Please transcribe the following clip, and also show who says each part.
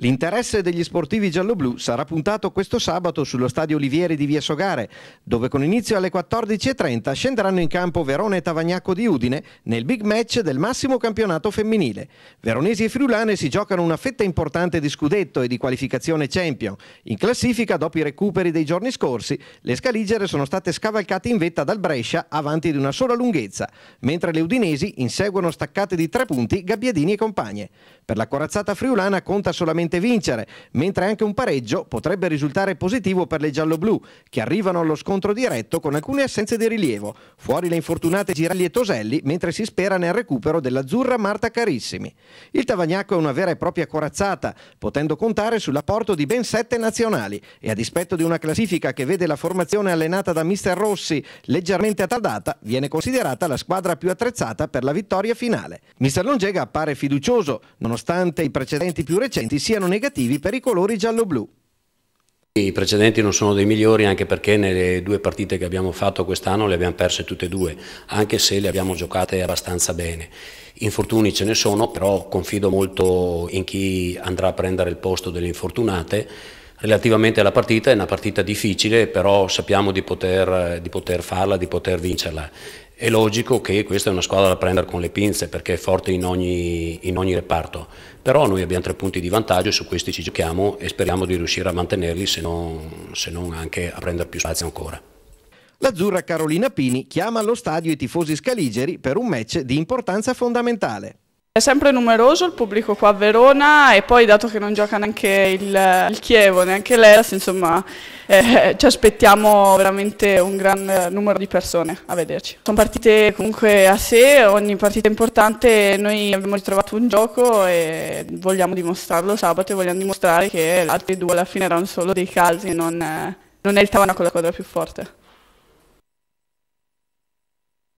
Speaker 1: L'interesse degli sportivi gialloblu sarà puntato questo sabato sullo stadio Olivieri di Via Sogare, dove con inizio alle 14.30 scenderanno in campo Verona e Tavagnacco di Udine nel big match del massimo campionato femminile. Veronesi e friulane si giocano una fetta importante di scudetto e di qualificazione champion. In classifica, dopo i recuperi dei giorni scorsi, le scaligere sono state scavalcate in vetta dal Brescia avanti di una sola lunghezza, mentre le udinesi inseguono staccate di tre punti Gabbiadini e compagne. Per la corazzata friulana conta solamente sicuramente vincere, mentre anche un pareggio potrebbe risultare positivo per le gialloblu, che arrivano allo scontro diretto con alcune assenze di rilievo, fuori le infortunate Girelli e Toselli, mentre si spera nel recupero dell'azzurra Marta Carissimi. Il Tavagnacco è una vera e propria corazzata, potendo contare sull'apporto di ben sette nazionali e a dispetto di una classifica che vede la formazione allenata da mister Rossi leggermente attardata, viene considerata la squadra più attrezzata per la vittoria finale. Mister Longega appare fiducioso, nonostante i precedenti più recenti siano siano negativi per i colori giallo-blu.
Speaker 2: I precedenti non sono dei migliori anche perché nelle due partite che abbiamo fatto quest'anno le abbiamo perse tutte e due, anche se le abbiamo giocate abbastanza bene. Infortuni ce ne sono, però confido molto in chi andrà a prendere il posto delle infortunate. Relativamente alla partita è una partita difficile, però sappiamo di poter, di poter farla, di poter vincerla. È logico che questa è una squadra da prendere con le pinze perché è forte in ogni, in ogni reparto, però noi abbiamo tre punti di vantaggio, e su questi ci giochiamo e speriamo di riuscire a mantenerli se non, se non anche a prendere più spazio ancora.
Speaker 1: L'azzurra Carolina Pini chiama allo stadio i tifosi scaligeri per un match di importanza fondamentale.
Speaker 3: È sempre numeroso il pubblico qua a Verona e poi dato che non gioca neanche il, il Chievo, neanche l'Eras, insomma eh, ci aspettiamo veramente un gran numero di persone a vederci. Sono partite comunque a sé, ogni partita è importante, noi abbiamo ritrovato un gioco e vogliamo dimostrarlo sabato e vogliamo dimostrare che le altre due alla fine erano solo dei casi, non, non tavano con la squadra più forte.